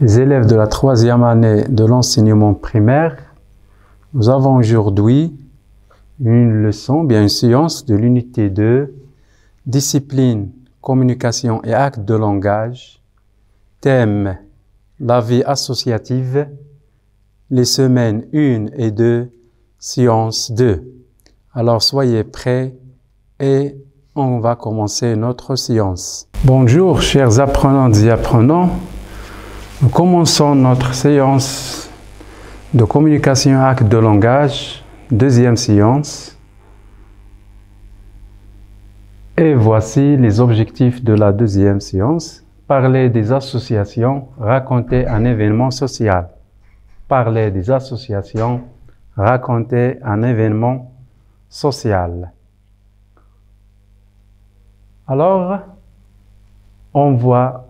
Les élèves de la troisième année de l'enseignement primaire, nous avons aujourd'hui une leçon, bien une séance de l'unité 2, discipline, communication et acte de langage, thème, la vie associative, les semaines 1 et 2, séance 2. Alors soyez prêts et on va commencer notre séance. Bonjour chers apprenants et apprenants. Nous commençons notre séance de communication acte de langage, deuxième séance. Et voici les objectifs de la deuxième séance. Parler des associations, raconter un événement social. Parler des associations, raconter un événement social. Alors, on voit,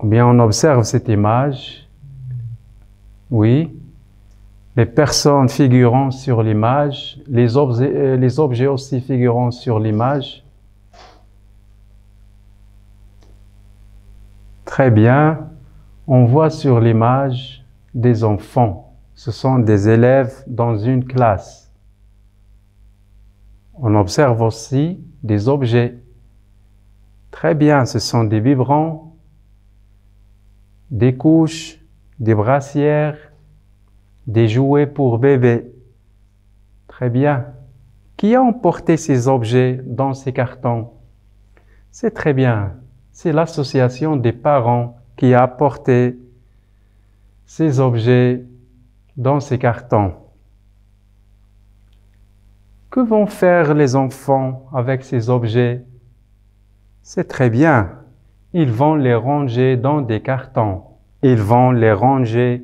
ou bien on observe cette image, oui, les personnes figurant sur l'image, les, objets, les objets aussi figurant sur l'image. Très bien, on voit sur l'image des enfants. Ce sont des élèves dans une classe. On observe aussi des objets. Très bien, ce sont des vibrants, des couches, des brassières, des jouets pour bébés. Très bien. Qui a emporté ces objets dans ces cartons C'est très bien. C'est l'association des parents qui a apporté ces objets dans ces cartons. Que vont faire les enfants avec ces objets C'est très bien. Ils vont les ranger dans des cartons. Ils vont les ranger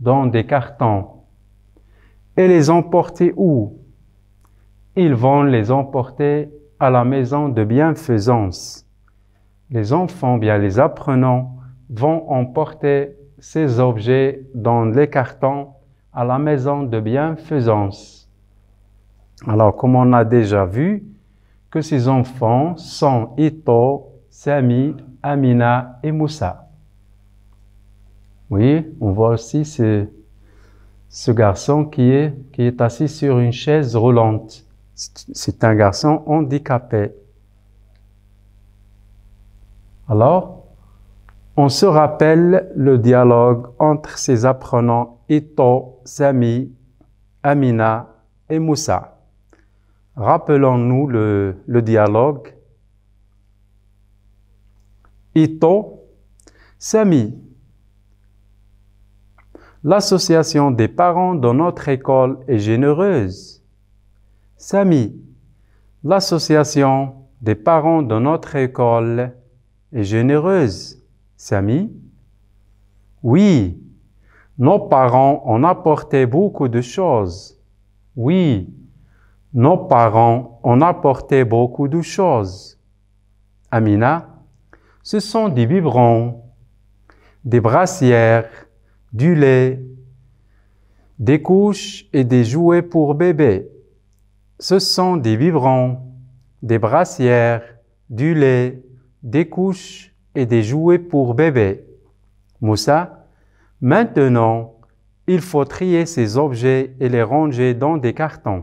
dans des cartons. Et les emporter où Ils vont les emporter à la maison de bienfaisance. Les enfants, bien les apprenants, vont emporter ces objets dans les cartons à la maison de bienfaisance. Alors, comme on a déjà vu, que ses enfants sont Ito, Sami, Amina et Moussa. Oui, on voit aussi ce, garçon qui est, qui est assis sur une chaise roulante. C'est un garçon handicapé. Alors, on se rappelle le dialogue entre ses apprenants Ito, Sami, Amina et Moussa rappelons-nous le, dialogue. Ito, Sami, l'association des parents de notre école est généreuse. Sami, l'association des parents de notre école est généreuse. Sami, oui, nos parents ont apporté beaucoup de choses. Oui, nos parents ont apporté beaucoup de choses. Amina, ce sont des biberons, des brassières, du lait, des couches et des jouets pour bébé. Ce sont des biberons, des brassières, du lait, des couches et des jouets pour bébé. Moussa, maintenant, il faut trier ces objets et les ranger dans des cartons.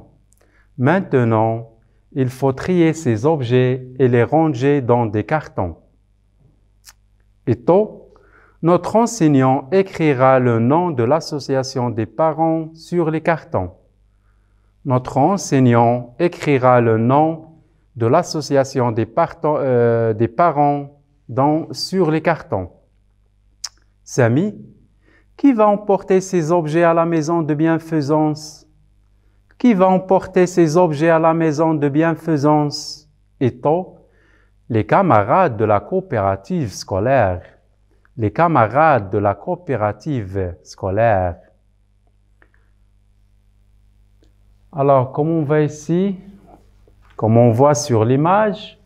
Maintenant, il faut trier ces objets et les ranger dans des cartons. Et tôt, notre enseignant écrira le nom de l'association des parents sur les cartons. Notre enseignant écrira le nom de l'association des, euh, parents dans, sur les cartons. Samy, qui va emporter ces objets à la maison de bienfaisance qui va emporter ces objets à la maison de bienfaisance et tôt, les camarades de la coopérative scolaire, les camarades de la coopérative scolaire. Alors, comme on voit ici, comme on voit sur l'image,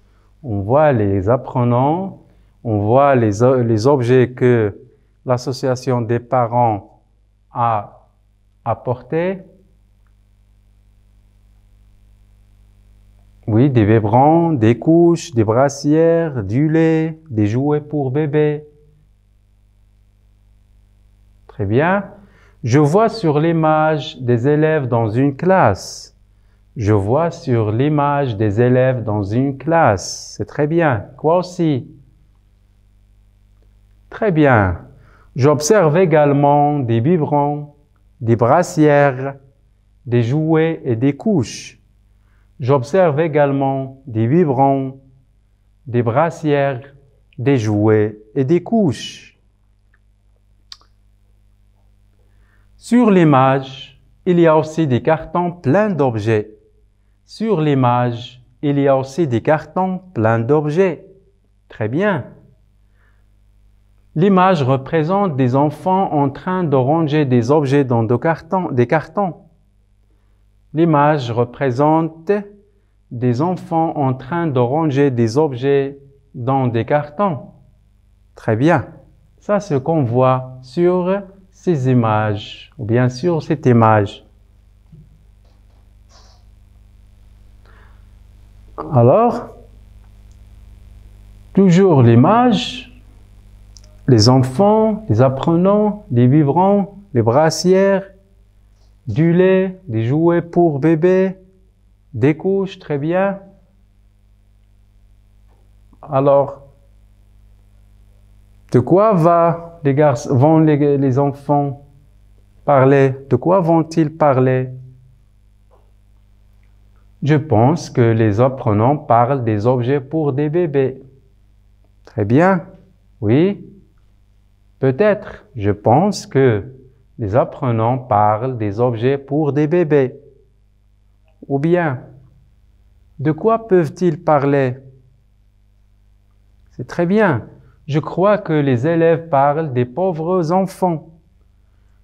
on voit les apprenants, on voit les objets que l'association des parents a apportés, Oui, des vibrants, des couches, des brassières, du lait, des jouets pour bébés. Très bien. Je vois sur l'image des élèves dans une classe. Je vois sur l'image des élèves dans une classe. C'est très bien. Quoi aussi Très bien. J'observe également des biberons, des brassières, des jouets et des couches. J'observe également des vibrons, des brassières, des jouets et des couches. Sur l'image, il y a aussi des cartons pleins d'objets. Sur l'image, il y a aussi des cartons pleins d'objets. Très bien. L'image représente des enfants en train de ranger des objets dans cartons. Des cartons. L'image représente des enfants en train de ranger des objets dans des cartons. Très bien. Ça, c'est ce qu'on voit sur ces images, ou bien sur cette image. Alors, toujours l'image, les enfants, les apprenants, les vivrons, les brassières, du lait, des jouets pour bébé, des couches, très bien. Alors, de quoi va les garçons, vont les, les enfants parler De quoi vont-ils parler Je pense que les apprenants parlent des objets pour des bébés. Très bien. Oui. Peut-être. Je pense que les apprenants parlent des objets pour des bébés. Ou bien, de quoi peuvent-ils parler C'est très bien. Je crois que les élèves parlent des pauvres enfants.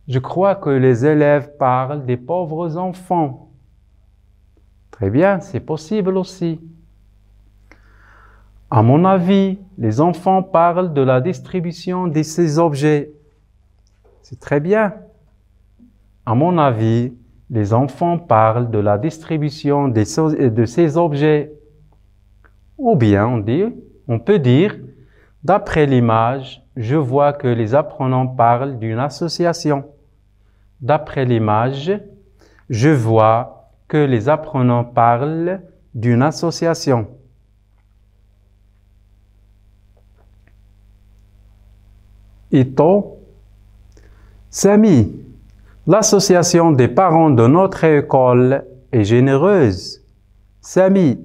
Je crois que les élèves parlent des pauvres enfants. Très bien, c'est possible aussi. À mon avis, les enfants parlent de la distribution de ces objets. C'est très bien. À mon avis, les enfants parlent de la distribution euh, de ces objets. Ou bien on, dit, on peut dire, d'après l'image, je vois que les apprenants parlent d'une association. D'après l'image, je vois que les apprenants parlent d'une association. Et toi Samy, l'association des parents de notre école est généreuse. Samy,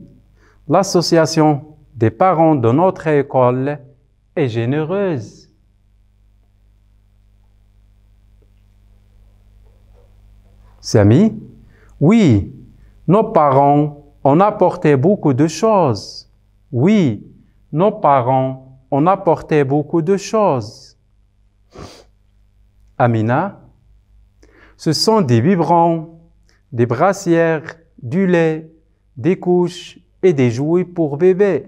l'association des parents de notre école est généreuse. Samy, oui, nos parents ont apporté beaucoup de choses. Oui, nos parents ont apporté beaucoup de choses. Amina, ce sont des biberons, des brassières, du lait, des couches et des jouets pour bébé.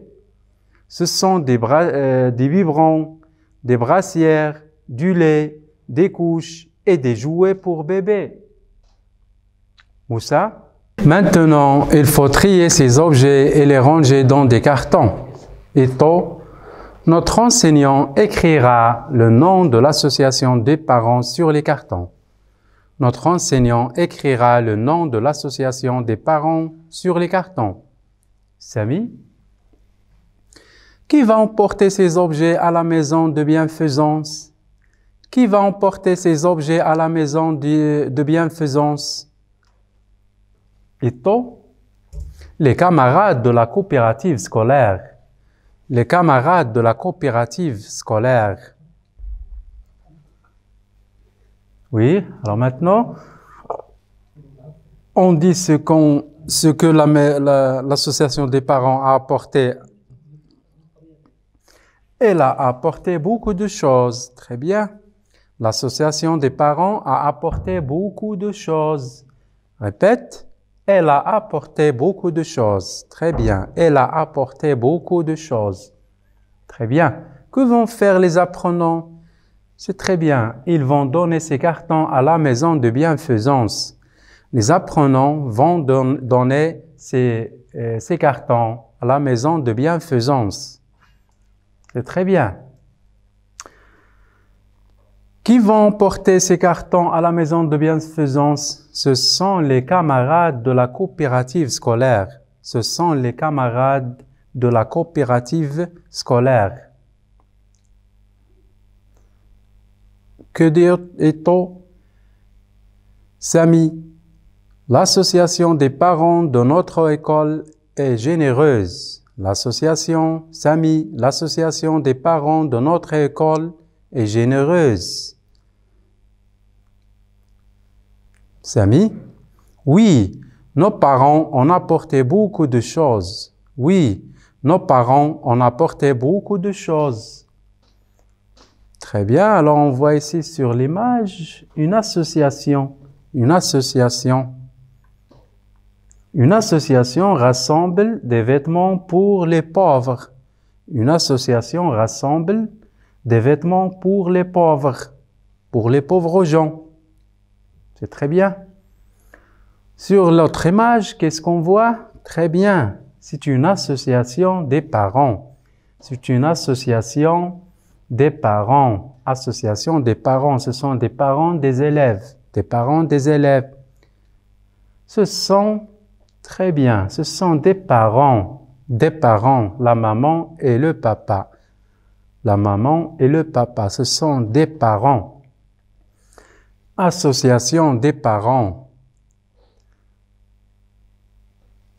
Ce sont des, euh, des brassières, du lait, des couches et des jouets pour bébé. Moussa Maintenant, il faut trier ces objets et les ranger dans des cartons. Et toi? Notre enseignant écrira le nom de l'association des parents sur les cartons. Notre enseignant écrira le nom de l'association des parents sur les cartons. Samy Qui va emporter ces objets à la maison de bienfaisance Qui va emporter ces objets à la maison de, bienfaisance? bienfaisance toi? Les camarades de la coopérative scolaire les camarades de la coopérative scolaire. Oui, alors maintenant, on dit ce, ce que l'association des parents a apporté. Elle a apporté beaucoup de choses. Très bien. L'association des parents a apporté beaucoup de choses. Répète. Elle a apporté beaucoup de choses. Très bien. Elle a apporté beaucoup de choses. Très bien. Que vont faire les apprenants C'est très bien. Ils vont donner ces cartons à la maison de bienfaisance. Les apprenants vont donner euh, ces cartons à la maison de bienfaisance. C'est très bien. Qui vont porter ces cartons à la maison de bienfaisance Ce sont les camarades de la coopérative scolaire. Ce sont les camarades de la coopérative scolaire. Que dire est-on Samy, l'association des parents de notre école est généreuse. L'association Samy, l'association des parents de notre école et généreuse. Samy, oui, nos parents ont apporté beaucoup de choses. Oui, nos parents ont apporté beaucoup de choses. Très bien, alors on voit ici sur l'image une association. Une association. Une association rassemble des vêtements pour les pauvres. Une association rassemble des vêtements pour les pauvres, pour les pauvres gens. C'est très bien. Sur l'autre image, qu'est-ce qu'on voit Très bien, c'est une association des parents. C'est une association des parents. Association des parents, ce sont des parents des élèves. Des parents des élèves. Ce sont, très bien, ce sont des parents. Des parents, la maman et le papa la maman et le papa. Ce sont des parents. Association des parents.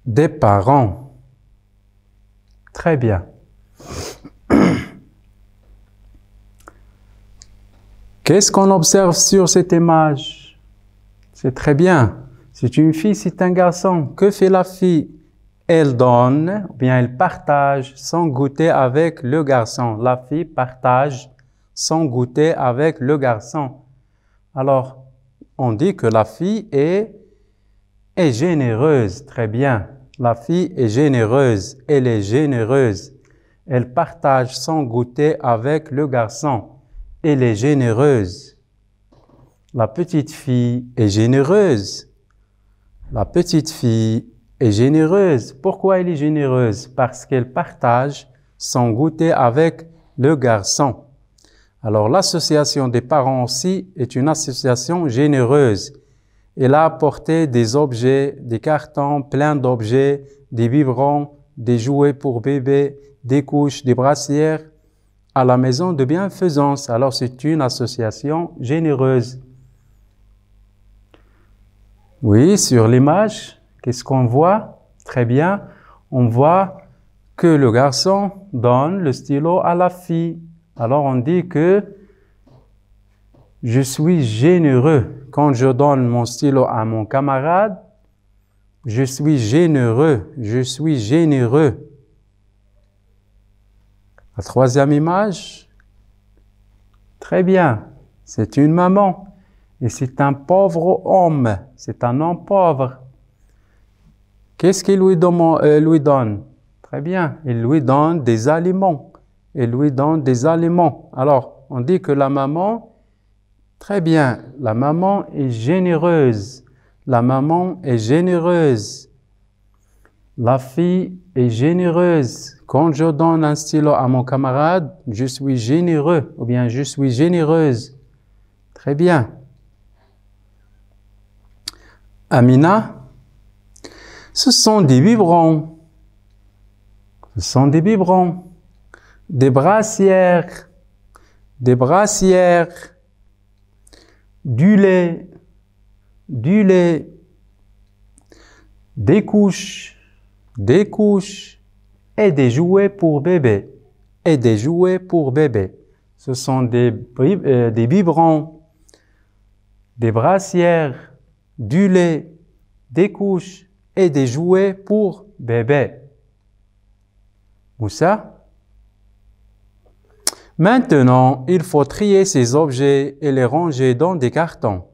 Des parents. Très bien. Qu'est-ce qu'on observe sur cette image C'est très bien. C'est une fille, c'est un garçon. Que fait la fille elle donne, ou bien elle partage son goûter avec le garçon. La fille partage son goûter avec le garçon. Alors, on dit que la fille est, est généreuse. Très bien. La fille est généreuse. Elle est généreuse. Elle partage son goûter avec le garçon. Elle est généreuse. La petite fille est généreuse. La petite fille est généreuse. Pourquoi elle est généreuse Parce qu'elle partage son goûter avec le garçon. Alors l'association des parents aussi est une association généreuse. Elle a apporté des objets, des cartons pleins d'objets, des vivrons, des jouets pour bébés, des couches, des brassières à la maison de bienfaisance. Alors c'est une association généreuse. Oui, sur l'image, Qu'est-ce qu'on voit Très bien, on voit que le garçon donne le stylo à la fille. Alors on dit que je suis généreux quand je donne mon stylo à mon camarade. Je suis généreux, je suis généreux. La troisième image, très bien, c'est une maman et c'est un pauvre homme, c'est un homme pauvre. Qu'est-ce qu'il lui, euh, lui donne Très bien, il lui donne des aliments. Il lui donne des aliments. Alors, on dit que la maman, très bien, la maman est généreuse. La maman est généreuse. La fille est généreuse. Quand je donne un stylo à mon camarade, je suis généreux ou bien je suis généreuse. Très bien. Amina, ce sont des biberons. Ce sont des biberons. Des brassières. Des brassières. Du lait. Du lait. Des couches. Des couches. Et des jouets pour bébé. Et des jouets pour bébé. Ce sont des, euh, des biberons. Des brassières. Du lait. Des couches et des jouets pour bébé. ça Maintenant, il faut trier ces objets et les ranger dans des cartons.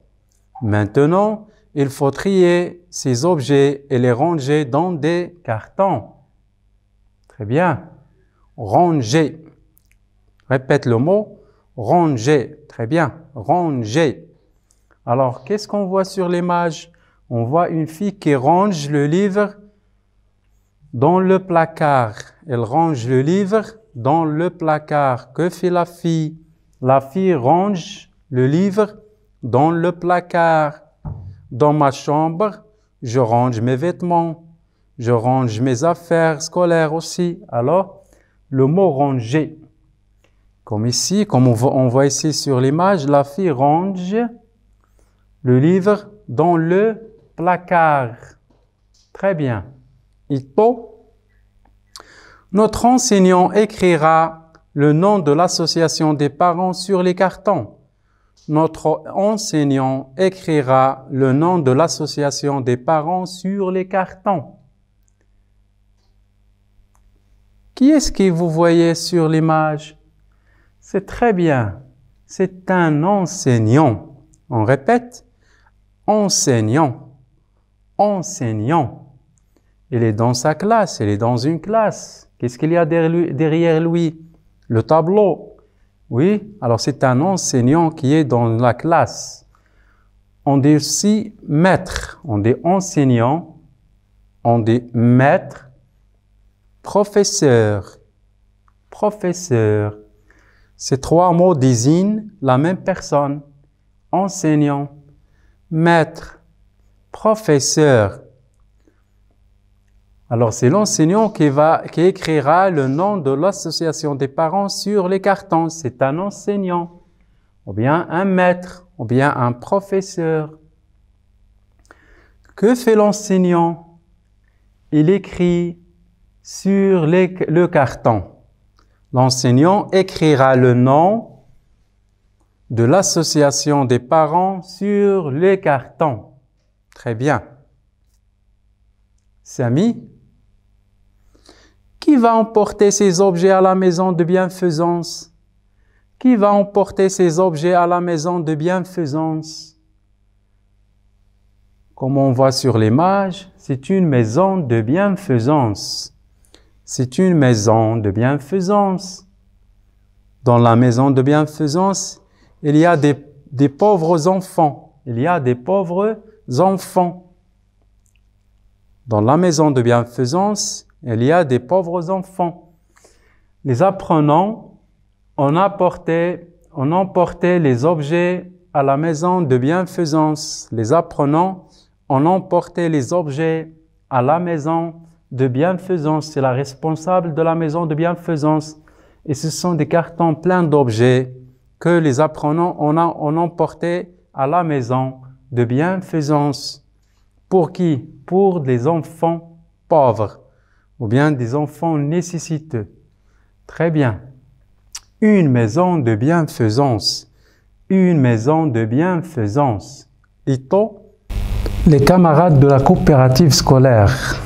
Maintenant, il faut trier ces objets et les ranger dans des cartons. Très bien. Ranger. Répète le mot. Ranger. Très bien. Ranger. Alors, qu'est-ce qu'on voit sur l'image on voit une fille qui range le livre dans le placard. Elle range le livre dans le placard. Que fait la fille La fille range le livre dans le placard. Dans ma chambre, je range mes vêtements. Je range mes affaires scolaires aussi. Alors, le mot ranger, comme ici, comme on voit, ici sur l'image, la fille range le livre dans le carte. Très bien. faut Notre enseignant écrira le nom de l'association des parents sur les cartons. Notre enseignant écrira le nom de l'association des parents sur les cartons. Qui est-ce que vous voyez sur l'image C'est très bien. C'est un enseignant. On répète, enseignant enseignant. Il est dans sa classe, il est dans une classe. Qu'est-ce qu'il y a derrière lui Le tableau. Oui, alors c'est un enseignant qui est dans la classe. On dit aussi maître, on dit enseignant, on dit maître, professeur, professeur. Ces trois mots désignent la même personne, enseignant, maître, professeur. Alors c'est l'enseignant qui, va, qui écrira le nom de l'association des parents sur les cartons. C'est un enseignant, ou bien un maître, ou bien un professeur. Que fait l'enseignant Il écrit sur le carton. L'enseignant écrira le nom de l'association des parents sur les cartons. Très bien. Samy, qui va emporter ces objets à la maison de bienfaisance Qui va emporter ces objets à la maison de bienfaisance Comme on voit sur l'image, c'est une maison de bienfaisance. C'est une maison de bienfaisance. Dans la maison de bienfaisance, il y a des, des pauvres enfants, il y a des pauvres enfants. Dans la maison de bienfaisance, il y a des pauvres enfants. Les apprenants on apportait, on emportait les objets à la maison de bienfaisance. Les apprenants on emporté les objets à la maison de bienfaisance. C'est la responsable de la maison de bienfaisance. Et ce sont des cartons pleins d'objets que les apprenants on a, on à la maison de bienfaisance. Pour qui Pour des enfants pauvres ou bien des enfants nécessiteux. Très bien. Une maison de bienfaisance. Une maison de bienfaisance. Ito Les camarades de la coopérative scolaire.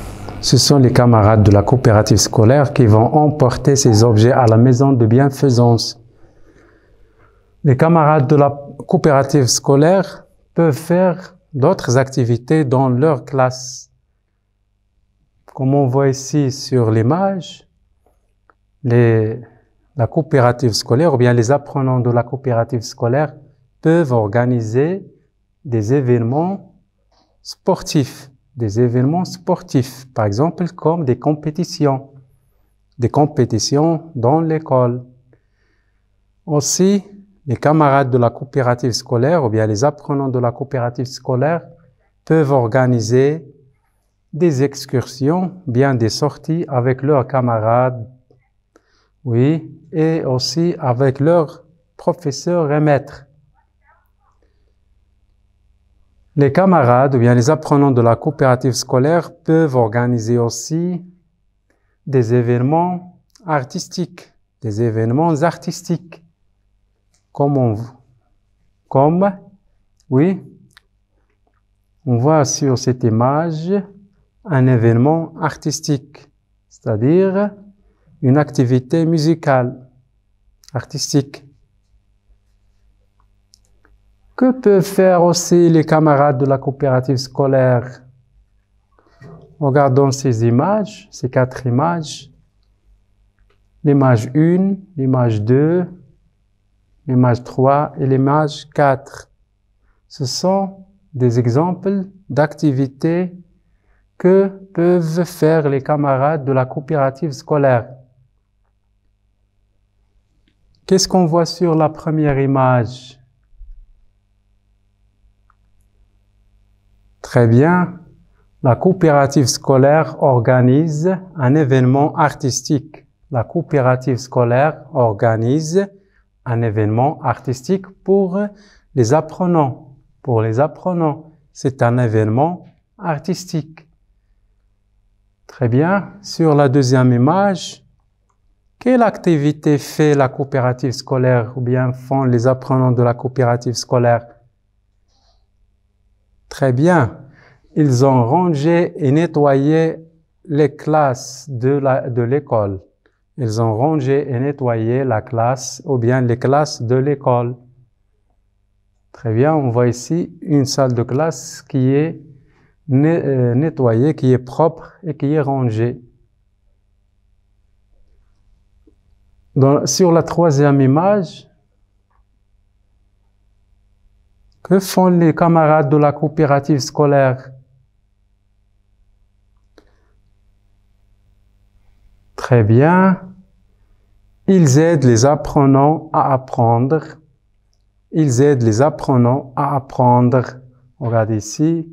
Ce sont les camarades de la coopérative scolaire qui vont emporter ces objets à la maison de bienfaisance. Les camarades de la coopérative scolaire peuvent faire d'autres activités dans leur classe. Comme on voit ici sur l'image, la coopérative scolaire ou bien les apprenants de la coopérative scolaire peuvent organiser des événements sportifs, des événements sportifs, par exemple comme des compétitions, des compétitions dans l'école. Aussi, les camarades de la coopérative scolaire ou bien les apprenants de la coopérative scolaire peuvent organiser des excursions, bien des sorties avec leurs camarades, oui, et aussi avec leurs professeurs et maîtres. Les camarades ou bien les apprenants de la coopérative scolaire peuvent organiser aussi des événements artistiques, des événements artistiques comme on, comme, oui, on voit sur cette image un événement artistique, c'est-à-dire une activité musicale, artistique. Que peuvent faire aussi les camarades de la coopérative scolaire Regardons ces images, ces quatre images. L'image 1, l'image 2, l'image 3 et l'image 4. Ce sont des exemples d'activités que peuvent faire les camarades de la coopérative scolaire. Qu'est-ce qu'on voit sur la première image Très bien. La coopérative scolaire organise un événement artistique. La coopérative scolaire organise un événement artistique pour les apprenants. Pour les apprenants, c'est un événement artistique. Très bien. Sur la deuxième image, quelle activité fait la coopérative scolaire ou bien font les apprenants de la coopérative scolaire Très bien. Ils ont rangé et nettoyé les classes de l'école. Ils ont rangé et nettoyé la classe ou bien les classes de l'école. Très bien, on voit ici une salle de classe qui est euh, nettoyée, qui est propre et qui est rangée. sur la troisième image, que font les camarades de la coopérative scolaire Très bien. Ils aident les apprenants à apprendre. Ils aident les apprenants à apprendre. On regarde ici.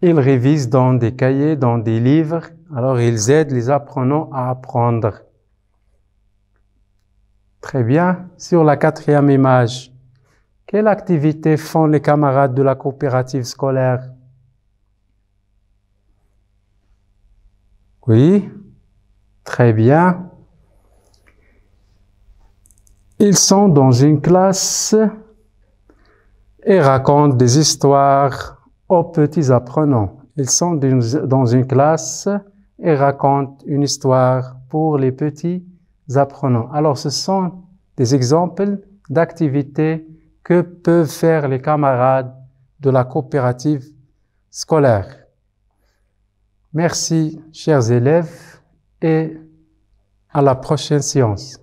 Ils révisent dans des cahiers, dans des livres. Alors, ils aident les apprenants à apprendre. Très bien. Sur la quatrième image, quelle activité font les camarades de la coopérative scolaire Oui Très bien. Ils sont dans une classe et racontent des histoires aux petits apprenants. Ils sont dans une classe et racontent une histoire pour les petits apprenants. Alors ce sont des exemples d'activités que peuvent faire les camarades de la coopérative scolaire. Merci, chers élèves et à la prochaine séance.